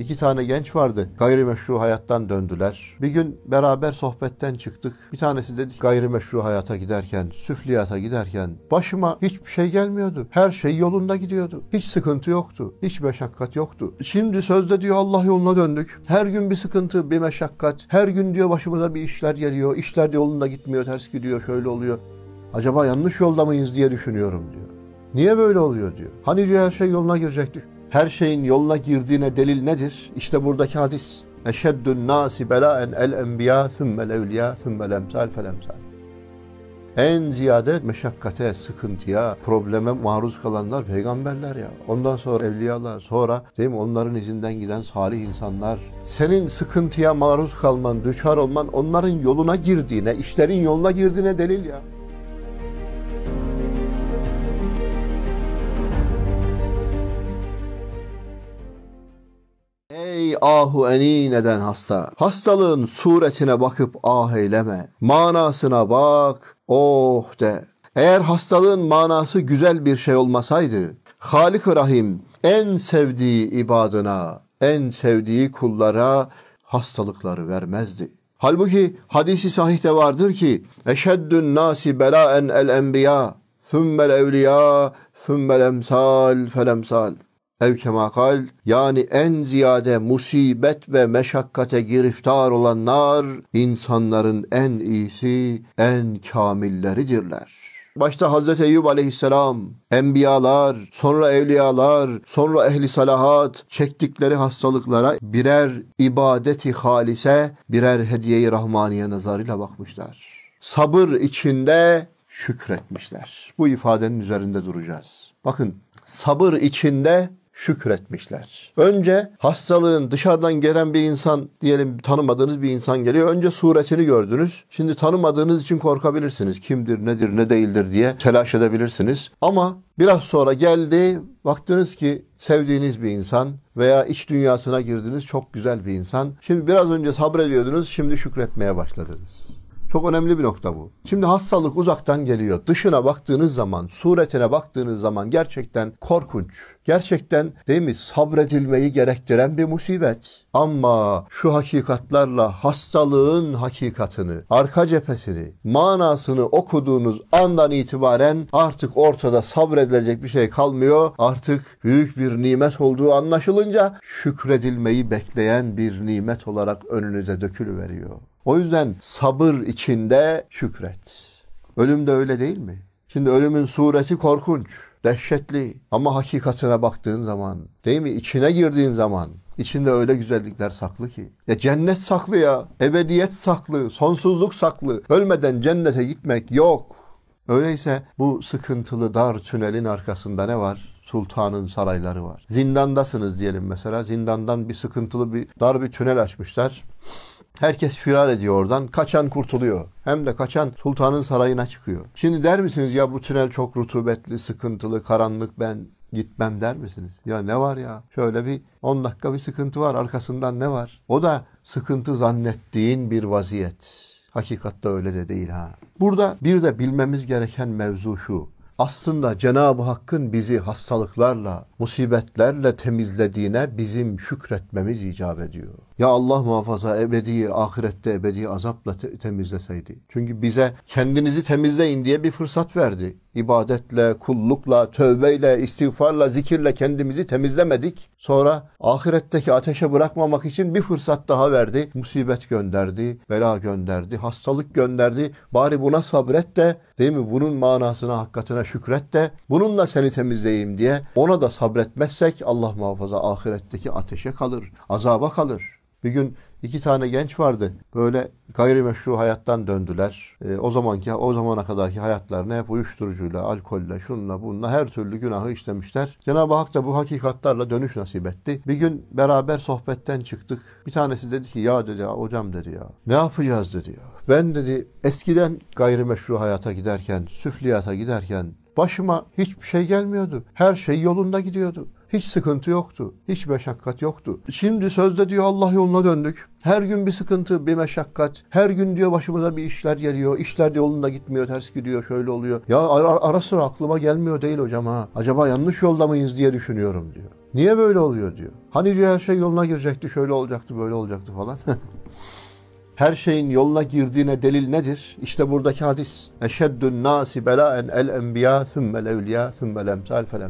İki tane genç vardı. Gayrimeşru hayattan döndüler. Bir gün beraber sohbetten çıktık. Bir tanesi dedi gayrimeşru hayata giderken, süfliyata giderken başıma hiçbir şey gelmiyordu. Her şey yolunda gidiyordu. Hiç sıkıntı yoktu. Hiç meşakkat yoktu. Şimdi sözde diyor Allah yoluna döndük. Her gün bir sıkıntı, bir meşakkat. Her gün diyor başımıza bir işler geliyor. İşler de yolunda gitmiyor, ters gidiyor, şöyle oluyor. Acaba yanlış yolda mıyız diye düşünüyorum diyor. Niye böyle oluyor diyor. Hani diyor her şey yoluna girecekti her şeyin yoluna girdiğine delil nedir? İşte buradaki hadis. Eşeddün nasi belaen el enbiya sümmel evliya sümmel emsal fel emsal. En ziyade meşakkate, sıkıntıya, probleme maruz kalanlar peygamberler ya. Ondan sonra evliyalar, sonra değil mi onların izinden giden salih insanlar. Senin sıkıntıya maruz kalman, düşar olman onların yoluna girdiğine, işlerin yoluna girdiğine delil ya. ahu enineden hasta. Hastalığın suretine bakıp ah eyleme. Manasına bak, oh de. Eğer hastalığın manası güzel bir şey olmasaydı, halik Rahim en sevdiği ibadına, en sevdiği kullara hastalıkları vermezdi. Halbuki hadisi sahihte vardır ki eşeddün nasi belaen el enbiya thümmel evliya thümmel emsal felemsal. Ev kemakal yani en ziyade musibet ve meşakkate giriftar olanlar insanların en iyisi, en kamilleridirler. Başta Hazreti Eyüp aleyhisselam, enbiyalar, sonra evliyalar, sonra ehli salahat çektikleri hastalıklara birer ibadeti halise, birer hediyeyi rahmaniye nazarıyla bakmışlar. Sabır içinde şükretmişler. Bu ifadenin üzerinde duracağız. Bakın sabır içinde şükretmişler. Önce hastalığın dışarıdan gelen bir insan diyelim tanımadığınız bir insan geliyor. Önce suretini gördünüz. Şimdi tanımadığınız için korkabilirsiniz. Kimdir, nedir, ne değildir diye telaş edebilirsiniz. Ama biraz sonra geldi baktınız ki sevdiğiniz bir insan veya iç dünyasına girdiniz çok güzel bir insan. Şimdi biraz önce sabrediyordunuz şimdi şükretmeye başladınız. Çok önemli bir nokta bu. Şimdi hastalık uzaktan geliyor. Dışına baktığınız zaman, suretine baktığınız zaman gerçekten korkunç. Gerçekten değil mi sabredilmeyi gerektiren bir musibet. Ama şu hakikatlerle hastalığın hakikatini, arka cephesini, manasını okuduğunuz andan itibaren artık ortada sabredilecek bir şey kalmıyor. Artık büyük bir nimet olduğu anlaşılınca şükredilmeyi bekleyen bir nimet olarak önünüze dökülüveriyor. O yüzden sabır içinde şükret. Ölüm de öyle değil mi? Şimdi ölümün sureti korkunç, dehşetli ama hakikatine baktığın zaman, değil mi? İçine girdiğin zaman içinde öyle güzellikler saklı ki. Ya cennet saklı ya, ebediyet saklı, sonsuzluk saklı. Ölmeden cennete gitmek yok. Öyleyse bu sıkıntılı dar tünelin arkasında ne var? sultanın sarayları var. Zindandasınız diyelim mesela. Zindandan bir sıkıntılı bir dar bir tünel açmışlar. Herkes firar ediyor oradan. Kaçan kurtuluyor. Hem de kaçan sultanın sarayına çıkıyor. Şimdi der misiniz ya bu tünel çok rutubetli, sıkıntılı, karanlık ben gitmem der misiniz? Ya ne var ya? Şöyle bir 10 dakika bir sıkıntı var. Arkasından ne var? O da sıkıntı zannettiğin bir vaziyet. Hakikatte öyle de değil ha. Burada bir de bilmemiz gereken mevzu şu. Aslında Cenab-ı Hakk'ın bizi hastalıklarla, musibetlerle temizlediğine bizim şükretmemiz icap ediyor. Ya Allah muhafaza ebedi ahirette ebedi azapla te temizleseydi. Çünkü bize kendinizi temizleyin diye bir fırsat verdi. İbadetle, kullukla, tövbeyle, istiğfarla, zikirle kendimizi temizlemedik. Sonra ahiretteki ateşe bırakmamak için bir fırsat daha verdi. Musibet gönderdi, bela gönderdi, hastalık gönderdi. Bari buna sabret de değil mi? Bunun manasına, hakikatine şükret de bununla seni temizleyeyim diye ona da sabretmezsek Allah muhafaza ahiretteki ateşe kalır, azaba kalır. Bir gün iki tane genç vardı. Böyle gayrimeşru hayattan döndüler. E, o zamanki o zamana kadarki hayatlarını hep uyuşturucuyla, alkolle, şunla, bununla her türlü günahı işlemişler. Cenab-ı Hak da bu hakikatlarla dönüş nasip etti. Bir gün beraber sohbetten çıktık. Bir tanesi dedi ki ya dedi ya hocam dedi ya ne yapacağız dedi ya. Ben dedi eskiden gayrimeşru hayata giderken, süfliyata giderken başıma hiçbir şey gelmiyordu. Her şey yolunda gidiyordu. Hiç sıkıntı yoktu. Hiç meşakkat yoktu. Şimdi sözde diyor Allah yoluna döndük. Her gün bir sıkıntı, bir meşakkat. Her gün diyor başımıza bir işler geliyor. İşler de yolunda gitmiyor, ters gidiyor, şöyle oluyor. Ya ara, ara sıra aklıma gelmiyor değil hocam ha. Acaba yanlış yolda mıyız diye düşünüyorum diyor. Niye böyle oluyor diyor. Hani diyor her şey yoluna girecekti, şöyle olacaktı, böyle olacaktı falan. her şeyin yoluna girdiğine delil nedir? İşte buradaki hadis. Eşeddün nasi belaen el enbiya thümmel evliya thümmel emsal fel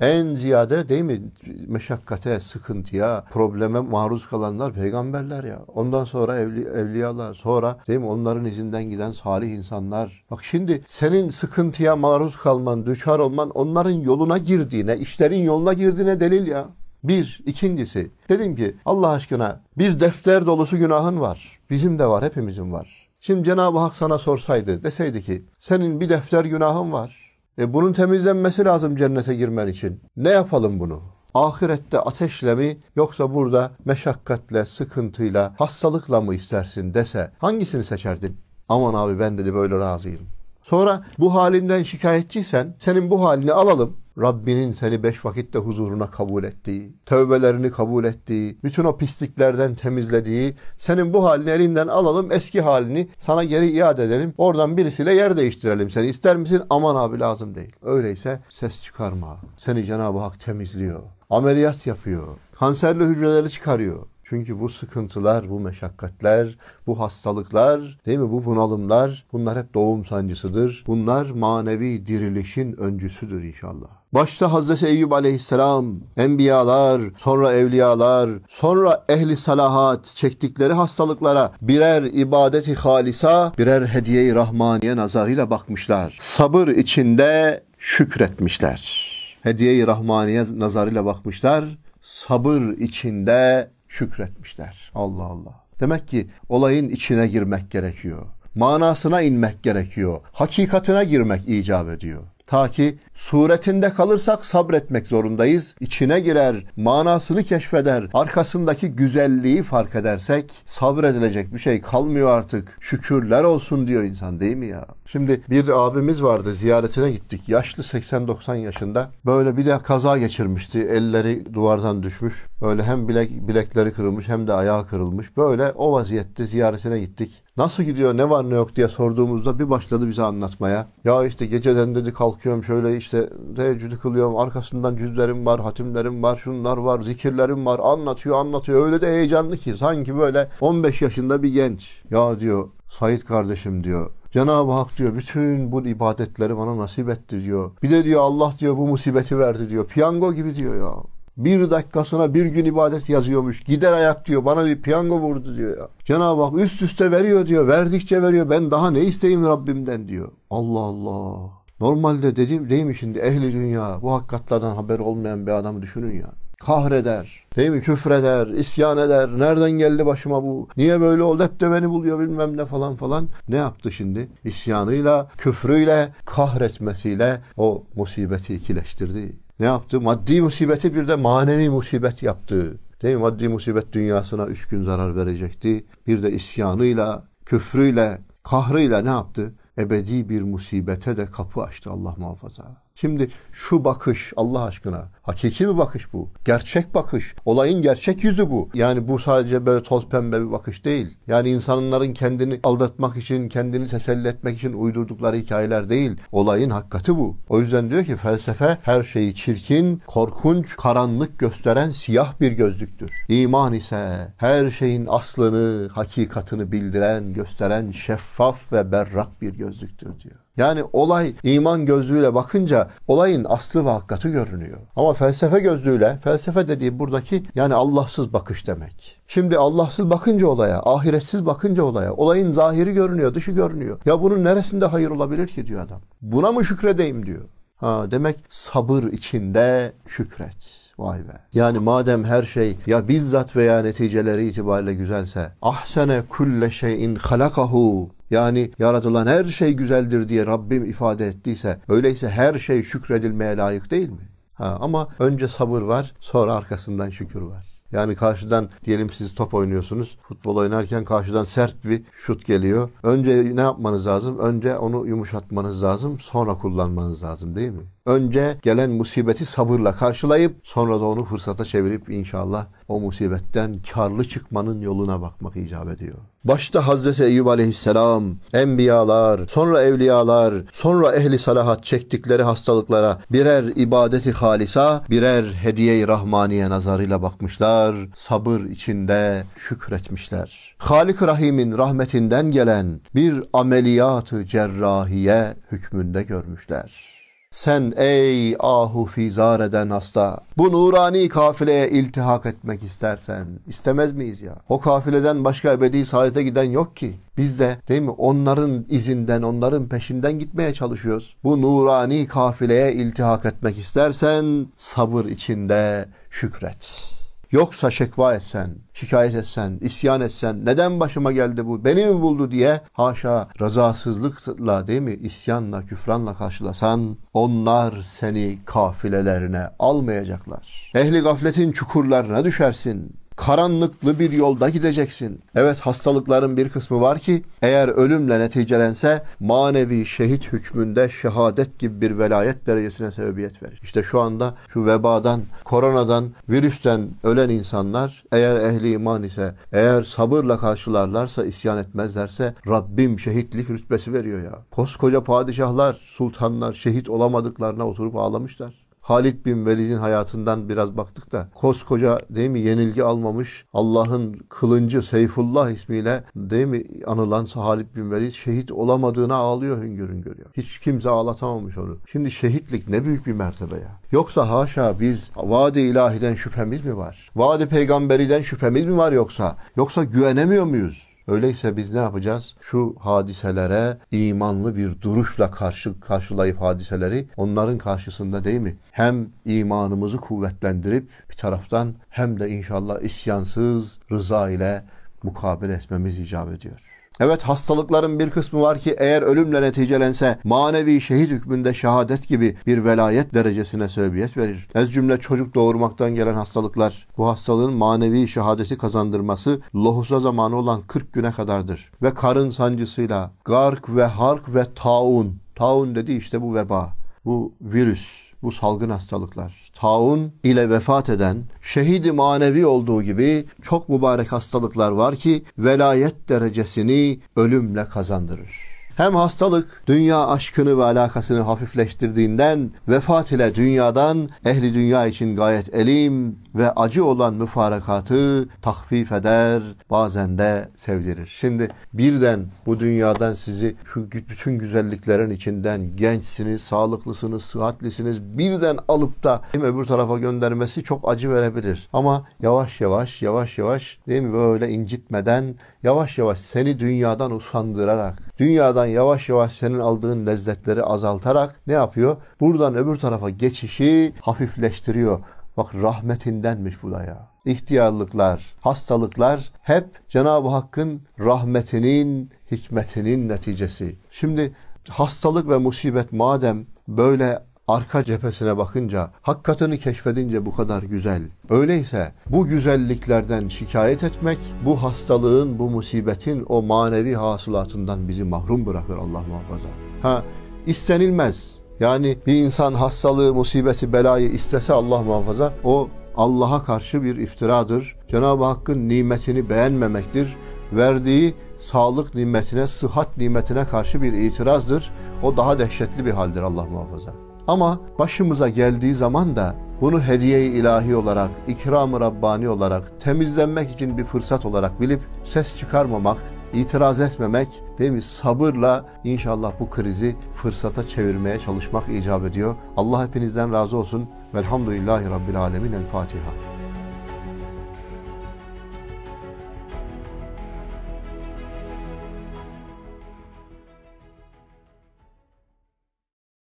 en ziyade değil mi meşakkate, sıkıntıya, probleme maruz kalanlar peygamberler ya. Ondan sonra evli, evliyalar, sonra değil mi onların izinden giden salih insanlar. Bak şimdi senin sıkıntıya maruz kalman, düşar olman onların yoluna girdiğine, işlerin yoluna girdiğine delil ya. Bir. ikincisi dedim ki Allah aşkına bir defter dolusu günahın var. Bizim de var, hepimizin var. Şimdi Cenab-ı Hak sana sorsaydı deseydi ki senin bir defter günahın var. E bunun temizlenmesi lazım cennete girmen için. Ne yapalım bunu? Ahirette ateşle mi yoksa burada meşakkatle, sıkıntıyla, hastalıkla mı istersin dese hangisini seçerdin? Aman abi ben dedi böyle razıyım. Sonra bu halinden şikayetçiysen senin bu halini alalım. Rabbinin seni beş vakitte huzuruna kabul ettiği, tövbelerini kabul ettiği, bütün o pisliklerden temizlediği, senin bu halini elinden alalım, eski halini sana geri iade edelim. Oradan birisiyle yer değiştirelim Sen ister misin? Aman abi lazım değil. Öyleyse ses çıkarma. Seni Cenab-ı Hak temizliyor. Ameliyat yapıyor. Kanserli hücreleri çıkarıyor. Çünkü bu sıkıntılar, bu meşakkatler, bu hastalıklar, değil mi bu bunalımlar bunlar hep doğum sancısıdır. Bunlar manevi dirilişin öncüsüdür inşallah. Başta Hazreti Eyüp aleyhisselam, enbiyalar, sonra evliyalar, sonra ehli salahat çektikleri hastalıklara birer ibadeti halisa, birer hediye-i rahmaniye nazarıyla bakmışlar. Sabır içinde şükretmişler. Hediye-i rahmaniye nazarıyla bakmışlar. Sabır içinde şükretmişler. Allah Allah. Demek ki olayın içine girmek gerekiyor. Manasına inmek gerekiyor. Hakikatine girmek icap ediyor. Ta ki suretinde kalırsak sabretmek zorundayız. İçine girer, manasını keşfeder, arkasındaki güzelliği fark edersek sabredilecek bir şey kalmıyor artık. Şükürler olsun diyor insan değil mi ya? Şimdi bir abimiz vardı ziyaretine gittik. Yaşlı 80-90 yaşında. Böyle bir de kaza geçirmişti. Elleri duvardan düşmüş. Böyle hem bilek, bilekleri kırılmış hem de ayağı kırılmış. Böyle o vaziyette ziyaretine gittik. Nasıl gidiyor ne var ne yok diye sorduğumuzda bir başladı bize anlatmaya. Ya işte geceden dedi kalkıyorum şöyle işte teheccüdü kılıyorum. Arkasından cüzlerim var, hatimlerim var, şunlar var, zikirlerim var. Anlatıyor anlatıyor. Öyle de heyecanlı ki sanki böyle 15 yaşında bir genç. Ya diyor Sait kardeşim diyor Cenab-ı Hak diyor bütün bu ibadetleri bana nasip etti diyor. Bir de diyor Allah diyor bu musibeti verdi diyor. Piyango gibi diyor ya. Bir dakikasına bir gün ibadet yazıyormuş. Gider ayak diyor bana bir piyango vurdu diyor ya. Cenab-ı Hak üst üste veriyor diyor. Verdikçe veriyor. Ben daha ne isteyeyim Rabbimden diyor. Allah Allah. Normalde dedim değil mi şimdi ehli dünya bu hakikatlardan haber olmayan bir adamı düşünün ya kahreder. Değil mi? Küfreder, isyan eder. Nereden geldi başıma bu? Niye böyle oldu? Hep de beni buluyor bilmem ne falan falan. Ne yaptı şimdi? İsyanıyla, küfrüyle, kahretmesiyle o musibeti ikileştirdi. Ne yaptı? Maddi musibeti bir de manevi musibet yaptı. Değil mi? Maddi musibet dünyasına üç gün zarar verecekti. Bir de isyanıyla, küfrüyle, kahrıyla ne yaptı? Ebedi bir musibete de kapı açtı Allah muhafaza. Şimdi şu bakış Allah aşkına hakiki bir bakış bu. Gerçek bakış. Olayın gerçek yüzü bu. Yani bu sadece böyle toz pembe bir bakış değil. Yani insanların kendini aldatmak için, kendini teselli etmek için uydurdukları hikayeler değil. Olayın hakikati bu. O yüzden diyor ki felsefe her şeyi çirkin, korkunç, karanlık gösteren siyah bir gözlüktür. İman ise her şeyin aslını, hakikatını bildiren, gösteren şeffaf ve berrak bir gözlüktür diyor. Yani olay iman gözlüğüyle bakınca olayın aslı ve hakikati görünüyor. Ama felsefe gözlüğüyle, felsefe dediği buradaki yani Allahsız bakış demek. Şimdi Allahsız bakınca olaya, ahiretsiz bakınca olaya, olayın zahiri görünüyor, dışı görünüyor. Ya bunun neresinde hayır olabilir ki diyor adam. Buna mı şükredeyim diyor. Ha, demek sabır içinde şükret. Vay be. Yani madem her şey ya bizzat veya neticeleri itibariyle güzelse ahsene kulle şeyin halakahu yani yaratılan her şey güzeldir diye Rabbim ifade ettiyse öyleyse her şey şükredilmeye layık değil mi? Ha, ama önce sabır var sonra arkasından şükür var. Yani karşıdan diyelim siz top oynuyorsunuz. Futbol oynarken karşıdan sert bir şut geliyor. Önce ne yapmanız lazım? Önce onu yumuşatmanız lazım. Sonra kullanmanız lazım değil mi? Önce gelen musibeti sabırla karşılayıp sonra da onu fırsata çevirip inşallah o musibetten karlı çıkmanın yoluna bakmak icap ediyor. Başta Hazreti Eyüp aleyhisselam, enbiyalar, sonra evliyalar, sonra ehli salahat çektikleri hastalıklara birer ibadeti halisa, birer hediye-i rahmaniye nazarıyla bakmışlar, sabır içinde şükretmişler. Halik Rahim'in rahmetinden gelen bir ameliyatı cerrahiye hükmünde görmüşler. Sen ey ahu fizar eden hasta bu nurani kafileye iltihak etmek istersen istemez miyiz ya? O kafileden başka ebedi saadete giden yok ki. Biz de değil mi onların izinden onların peşinden gitmeye çalışıyoruz. Bu nurani kafileye iltihak etmek istersen sabır içinde şükret.'' Yoksa şekva etsen, şikayet etsen, isyan etsen, neden başıma geldi bu, beni mi buldu diye haşa razasızlıkla değil mi, isyanla, küfranla karşılasan onlar seni kafilelerine almayacaklar. Ehli gafletin çukurlarına düşersin karanlıklı bir yolda gideceksin. Evet hastalıkların bir kısmı var ki eğer ölümle neticelense manevi şehit hükmünde şehadet gibi bir velayet derecesine sebebiyet verir. İşte şu anda şu vebadan, koronadan, virüsten ölen insanlar eğer ehli iman ise, eğer sabırla karşılarlarsa, isyan etmezlerse Rabbim şehitlik rütbesi veriyor ya. Koskoca padişahlar, sultanlar şehit olamadıklarına oturup ağlamışlar. Halid bin Velid'in hayatından biraz baktık da koskoca değil mi yenilgi almamış Allah'ın kılıncı Seyfullah ismiyle değil mi anılan Halid bin Velid şehit olamadığına ağlıyor hüngür hüngür. Ya. Hiç kimse ağlatamamış onu. Şimdi şehitlik ne büyük bir mertebe ya. Yoksa haşa biz vaadi ilahiden şüphemiz mi var? Vaadi peygamberiden şüphemiz mi var yoksa? Yoksa güvenemiyor muyuz? Öyleyse biz ne yapacağız? Şu hadiselere imanlı bir duruşla karşı karşılayıp hadiseleri onların karşısında değil mi? Hem imanımızı kuvvetlendirip bir taraftan hem de inşallah isyansız rıza ile mukabele etmemiz icap ediyor. Evet hastalıkların bir kısmı var ki eğer ölümle neticelense manevi şehit hükmünde şehadet gibi bir velayet derecesine sebebiyet verir. Ez cümle çocuk doğurmaktan gelen hastalıklar bu hastalığın manevi şehadeti kazandırması lohusa zamanı olan 40 güne kadardır. Ve karın sancısıyla gark ve hark ve taun. Taun dedi işte bu veba, bu virüs bu salgın hastalıklar. Taun ile vefat eden şehidi manevi olduğu gibi çok mübarek hastalıklar var ki velayet derecesini ölümle kazandırır. Hem hastalık dünya aşkını ve alakasını hafifleştirdiğinden vefat ile dünyadan ehli dünya için gayet elim ve acı olan müfarakatı tahfif eder, bazen de sevdirir. Şimdi birden bu dünyadan sizi şu bütün güzelliklerin içinden gençsiniz, sağlıklısınız, sıhhatlisiniz birden alıp da değil mi, öbür tarafa göndermesi çok acı verebilir. Ama yavaş yavaş, yavaş yavaş değil mi böyle incitmeden yavaş yavaş seni dünyadan usandırarak Dünyadan yavaş yavaş senin aldığın lezzetleri azaltarak ne yapıyor? Buradan öbür tarafa geçişi hafifleştiriyor. Bak rahmetindenmiş bu da ya. İhtiyarlıklar, hastalıklar hep Cenab-ı Hakk'ın rahmetinin, hikmetinin neticesi. Şimdi hastalık ve musibet madem böyle arka cephesine bakınca, hakikatını keşfedince bu kadar güzel. Öyleyse bu güzelliklerden şikayet etmek, bu hastalığın, bu musibetin o manevi hasılatından bizi mahrum bırakır Allah muhafaza. Ha, istenilmez. Yani bir insan hastalığı, musibeti, belayı istese Allah muhafaza o Allah'a karşı bir iftiradır. Cenab-ı Hakk'ın nimetini beğenmemektir. Verdiği sağlık nimetine, sıhhat nimetine karşı bir itirazdır. O daha dehşetli bir haldir Allah muhafaza. Ama başımıza geldiği zaman da bunu hediye-i ilahi olarak, ikram-ı Rabbani olarak, temizlenmek için bir fırsat olarak bilip ses çıkarmamak, itiraz etmemek, değil mi? Sabırla inşallah bu krizi fırsata çevirmeye çalışmak icap ediyor. Allah hepinizden razı olsun. Velhamdülillahi Rabbil Alemin. El Fatiha.